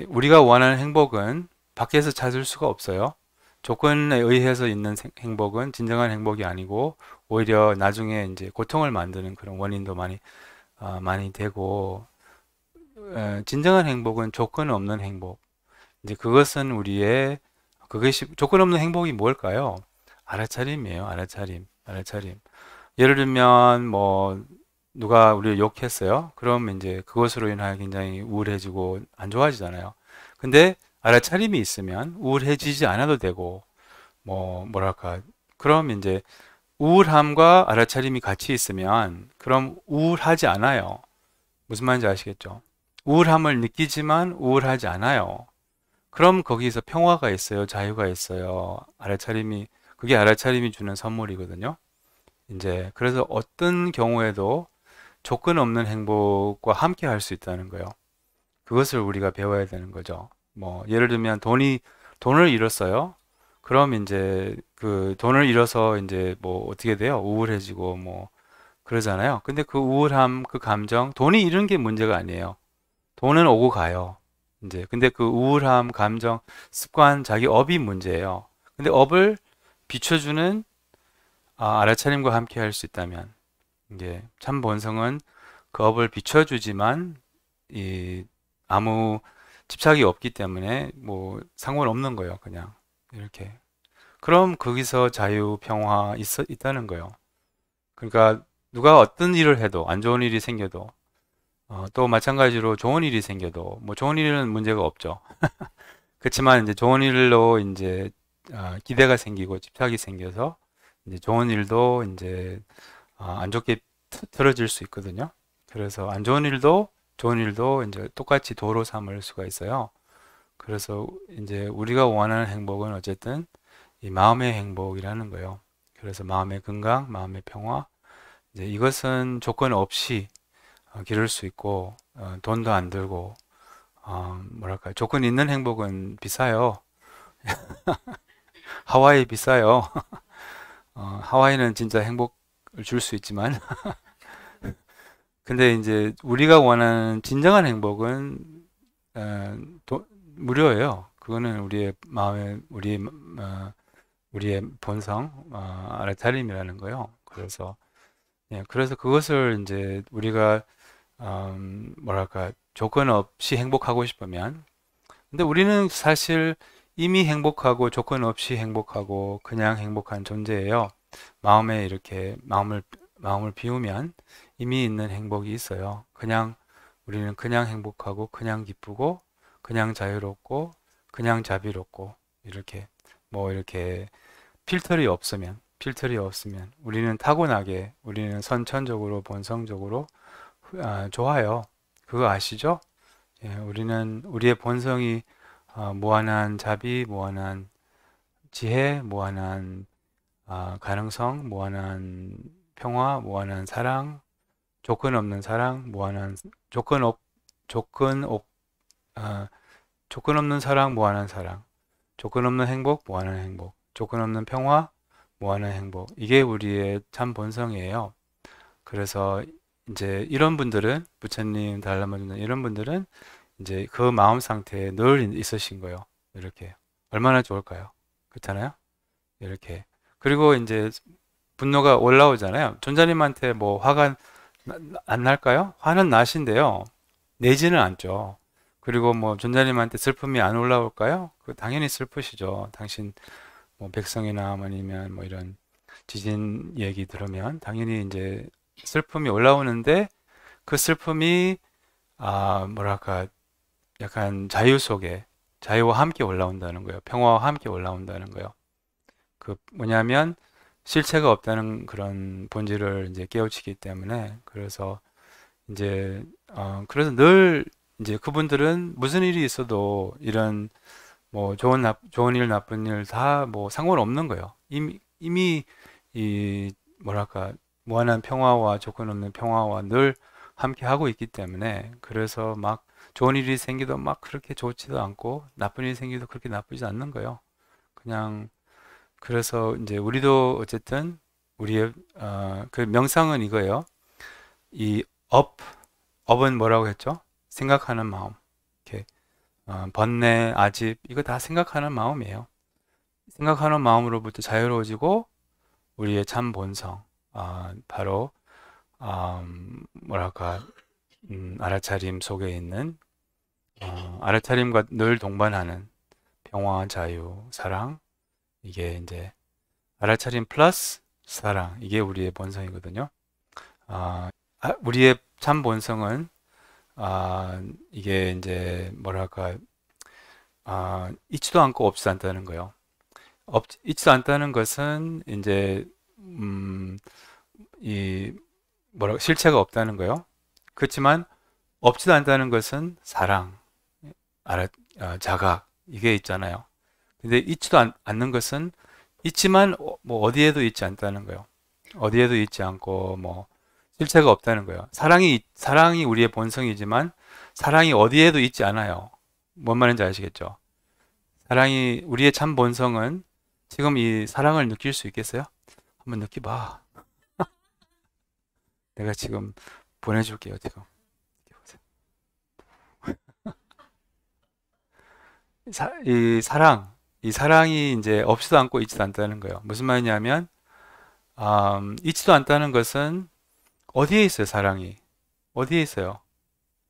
예, 우리가 원하는 행복은 밖에서 찾을 수가 없어요. 조건에 의해서 있는 행복은 진정한 행복이 아니고 오히려 나중에 이제 고통을 만드는 그런 원인도 많이 어, 많이 되고 에, 어, 진정한 행복은 조건 없는 행복. 이제 그것은 우리의 그것이 조건 없는 행복이 뭘까요? 알아차림이에요. 알아차림, 알아차림. 예를 들면 뭐 누가 우리를 욕했어요. 그럼 이제 그것으로 인하여 굉장히 우울해지고 안 좋아지잖아요. 근데 알아차림이 있으면 우울해지지 않아도 되고 뭐 뭐랄까 그럼 이제 우울함과 알아차림이 같이 있으면 그럼 우울하지 않아요. 무슨 말인지 아시겠죠? 우울함을 느끼지만 우울하지 않아요. 그럼 거기서 평화가 있어요. 자유가 있어요. 알아차림이 그게 알아차림이 주는 선물이거든요. 이제 그래서 어떤 경우에도 조건 없는 행복과 함께 할 수 있다는 거예요. 그것을 우리가 배워야 되는 거죠. 뭐 예를 들면 돈이 돈을 잃었어요. 그럼 이제 그 돈을 잃어서 이제 뭐 어떻게 돼요? 우울해지고 뭐 그러잖아요. 근데 그 우울함, 그 감정, 돈이 잃은 게 문제가 아니에요. 돈은 오고 가요. 이제 근데 그 우울함, 감정, 습관, 자기 업이 문제예요. 근데 업을 비춰주는 아, 알아차림과 함께 할 수 있다면 이제 참 본성은 그 업을 비춰주지만 이 아무 집착이 없기 때문에 뭐 상관없는 거예요 그냥 이렇게 그럼 거기서 자유 평화 있어, 있다는 거예요 그러니까 누가 어떤 일을 해도 안 좋은 일이 생겨도 어, 또 마찬가지로 좋은 일이 생겨도 뭐 좋은 일은 문제가 없죠 그렇지만 이제 좋은 일로 이제 어, 기대가 생기고 집착이 생겨서 이제 좋은 일도 이제 아, 안 좋게 틀어질 수 있거든요. 그래서 안 좋은 일도 좋은 일도 이제 똑같이 도로 삼을 수가 있어요. 그래서 이제 우리가 원하는 행복은 어쨌든 이 마음의 행복이라는 거예요. 그래서 마음의 건강, 마음의 평화, 이제 이것은 조건 없이 어, 기를 수 있고 어, 돈도 안 들고 어, 뭐랄까 조건 있는 행복은 비싸요. 하와이 비싸요. 어, 하와이는 진짜 행복 줄수 있지만 근데 이제 우리가 원하는 진정한 행복은 에, 어, 도, 무료예요. 그거는 우리의 마음의 우리 어, 우리의 본성 어, 아르타림이라는 거요. 그래서 예, 그래서 그것을 이제 우리가 음, 뭐랄까 조건 없이 행복하고 싶으면 근데 우리는 사실 이미 행복하고 조건 없이 행복하고 그냥 행복한 존재예요. 마음에 이렇게 마음을 마음을 비우면 이미 있는 행복이 있어요. 그냥 우리는 그냥 행복하고 그냥 기쁘고 그냥 자유롭고 그냥 자비롭고 이렇게 뭐 이렇게 필터리 없으면 필터리 없으면 우리는 타고나게 우리는 선천적으로 본성적으로 아, 좋아요. 그거 아시죠? 예, 우리는 우리의 본성이 아, 무한한 자비, 무한한 지혜, 무한한 아, 가능성, 무한한 평화, 무한한 사랑, 조건 없는 사랑, 무한한 조건 없 조건 없 아, 조건 없는 사랑, 무한한 사랑, 조건 없는 행복, 무한한 행복, 조건 없는 평화, 무한한 행복. 이게 우리의 참 본성이에요. 그래서 이제 이런 분들은 부처님 달라마주는 이런 분들은 이제 그 마음 상태에 늘 있으신 거예요. 이렇게 얼마나 좋을까요? 그렇잖아요. 이렇게 그리고 이제 분노가 올라오잖아요. 존자님한테 뭐 화가 안 날까요? 화는 나신데요. 내지는 않죠. 그리고 뭐 존자님한테 슬픔이 안 올라올까요? 그 당연히 슬프시죠. 당신 뭐 백성이나 아니면 뭐 이런 지진 얘기 들으면 당연히 이제 슬픔이 올라오는데 그 슬픔이 아 뭐랄까 약간 자유 속에 자유와 함께 올라온다는 거예요. 평화와 함께 올라온다는 거예요. 그 뭐냐면 실체가 없다는 그런 본질을 이제 깨우치기 때문에 그래서 이제 어, 그래서 늘 이제 그분들은 무슨 일이 있어도 이런 뭐 좋은 나, 좋은 일 나쁜 일 다 뭐 상관없는 거예요. 이미 이미 이 뭐랄까 무한한 평화와 조건 없는 평화와 늘 함께 하고 있기 때문에 그래서 막 좋은 일이 생기도 막 그렇게 좋지도 않고 나쁜 일이 생기도 그렇게 나쁘지 않는 거예요. 그냥 그래서 이제 우리도 어쨌든 우리의 어, 그 명상은 이거예요. 이 업, 업은 뭐라고 했죠? 생각하는 마음. 이렇게 어, 번뇌, 아집 이거 다 생각하는 마음이에요. 생각하는 마음으로부터 자유로워지고 우리의 참 본성, 어, 바로 아, 음, 뭐랄까 음, 알아차림 속에 있는 어, 알아차림과 늘 동반하는 평화와 자유, 사랑, 이게 이제 알아차림 플러스 사랑 이게 우리의 본성이거든요. 아, 아, 우리의 참 본성은 아, 이게 이제 뭐랄까 아, 있지도 않고 없지 않다는 거요. 예 없, 있지도 않다는 것은 이제 음, 이 뭐라 실체가 없다는 거요. 예 그렇지만 없지도 않다는 것은 사랑, 알아, 어, 자각 이게 있잖아요. 근데 있지도 않, 는 것은 있지만 어, 뭐 어디에도 있지 않다는 거예요. 어디에도 있지 않고 뭐 실체가 없다는 거예요. 사랑이 사랑이 우리의 본성이지만 사랑이 어디에도 있지 않아요. 뭔 말인지 아시겠죠? 사랑이 우리의 참 본성은 지금 이 사랑을 느낄 수 있겠어요? 한번 느끼봐 내가 지금 보내줄게요. 지금 이 사랑 이 사랑이 이제 없지도 않고 있지도 않다는 거예요. 무슨 말이냐면 음, 있지도 않다는 것은 어디에 있어요, 사랑이? 어디에 있어요?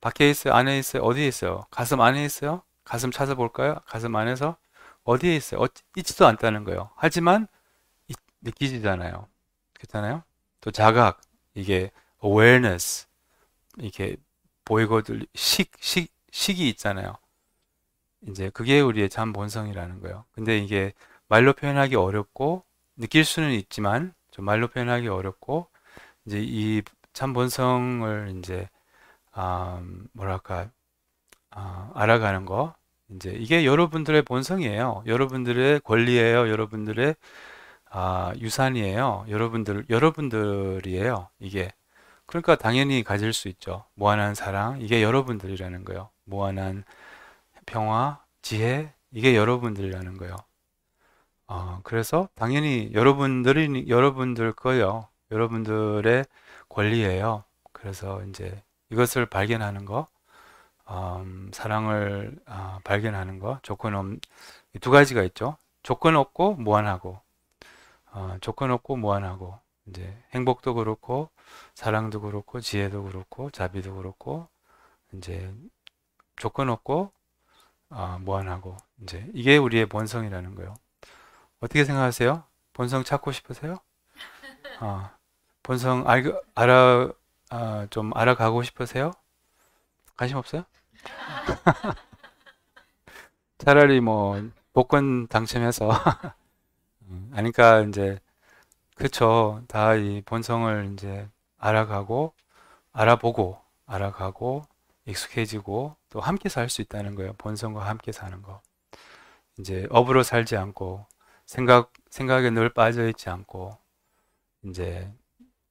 밖에 있어요? 안에 있어요? 어디에 있어요? 가슴 안에 있어요? 가슴 찾아볼까요? 가슴 안에서 어디에 있어요? 어, 있지도 않다는 거예요. 하지만 이, 느끼지잖아요. 그렇잖아요? 또 자각, 이게 awareness, 이렇게 보이고 들 식, 식, 식이 있잖아요. 이제 그게 우리의 참 본성이라는 거예요. 근데 이게 말로 표현하기 어렵고 느낄 수는 있지만 좀 말로 표현하기 어렵고 이제 이 참 본성을 이제 아, 뭐랄까 아, 알아가는 거 이제 이게 여러분들의 본성이에요. 여러분들의 권리예요. 여러분들의 아, 유산이에요. 여러분들 여러분들이에요. 이게 그러니까 당연히 가질 수 있죠. 무한한 사랑 이게 여러분들이라는 거예요. 무한한 평화, 지혜 이게 여러분들이라는 거예요. 어, 그래서 당연히 여러분들이 여러분들 거요. 여러분들의 권리예요. 그래서 이제 이것을 발견하는 거, 음, 사랑을 어, 발견하는 거, 조건 없두 가지가 있죠. 조건 없고 무한하고, 어, 조건 없고 무한하고, 이제 행복도 그렇고, 사랑도 그렇고, 지혜도 그렇고, 자비도 그렇고, 이제 조건 없고 아, 무한하고 이제 이게 우리의 본성이라는 거예요. 어떻게 생각하세요? 본성 찾고 싶으세요? 아, 본성 알, 알아 아, 좀 알아가고 싶으세요? 관심 없어요? 차라리 뭐 복권 당첨해서 음, 아니까 이제 그쵸 다 이 본성을 이제 알아가고 알아보고 알아가고 익숙해지고 또함께살 수 있다는 거예요. 본성과 함께 사는 거. 이제 업으로 살지 않고 생각 생각에 늘 빠져 있지 않고 이제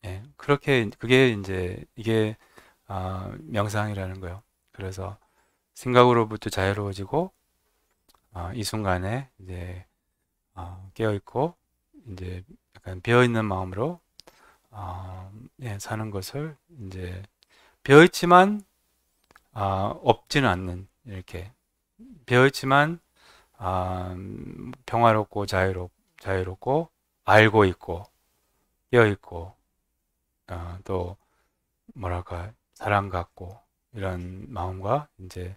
예, 그렇게 그게 이제 이게 아, 명상이라는 거예요. 그래서 생각으로부터 자유로워지고 아, 이 순간에 이제 아, 깨어 있고 이제 약간 비어 있는 마음으로 아, 예, 사는 것을 이제 비어 있지만 아, 없지는 않는 이렇게 배어있지만 아, 음, 평화롭고 자유롭, 자유롭고 알고 있고 깨어 있고 아, 어, 또 뭐랄까 사랑 같고 이런 마음과 이제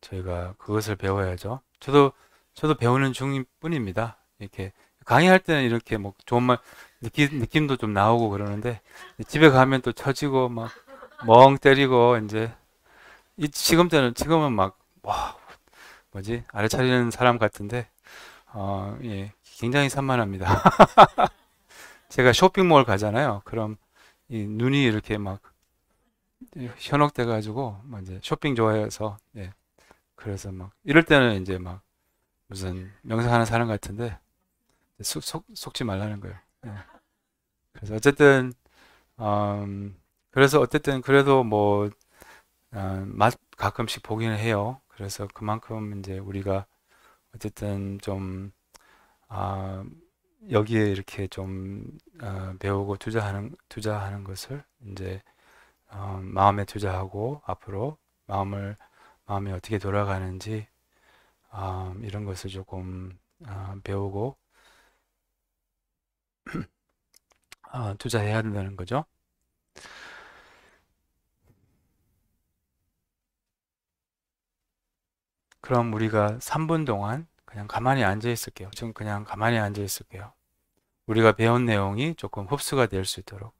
저희가 그것을 배워야죠. 저도 저도 배우는 중일 뿐입니다. 이렇게 강의할 때는 이렇게 뭐 좋은 말 느낌 느낌도 좀 나오고 그러는데 집에 가면 또 처지고 막 멍 때리고 이제 이 지금 때는 지금은 막와 뭐지 알아차리는 사람 같은데 어, 예, 굉장히 산만합니다. 제가 쇼핑몰 가잖아요. 그럼 이 눈이 이렇게 막 예, 현혹돼 가지고 이제 쇼핑 좋아해서 예, 그래서 막 이럴 때는 이제 막 무슨 명상하는 사람 같은데 속, 속, 속지 말라는 거예요. 예. 그래서 어쨌든 음, 그래서 어쨌든 그래도 뭐 어, 맛 가끔씩 보기는 해요. 그래서 그만큼 이제 우리가 어쨌든 좀 아, 여기에 이렇게 좀 어, 배우고 투자하는 투자하는 것을 이제 어, 마음에 투자하고 앞으로 마음을 마음이 어떻게 돌아가는지 어, 이런 것을 조금 아, 배우고 아, 투자해야 된다는 거죠. 그럼 우리가 3분 동안 그냥 가만히 앉아 있을게요. 지금 그냥 가만히 앉아 있을게요. 우리가 배운 내용이 조금 흡수가 될 수 있도록.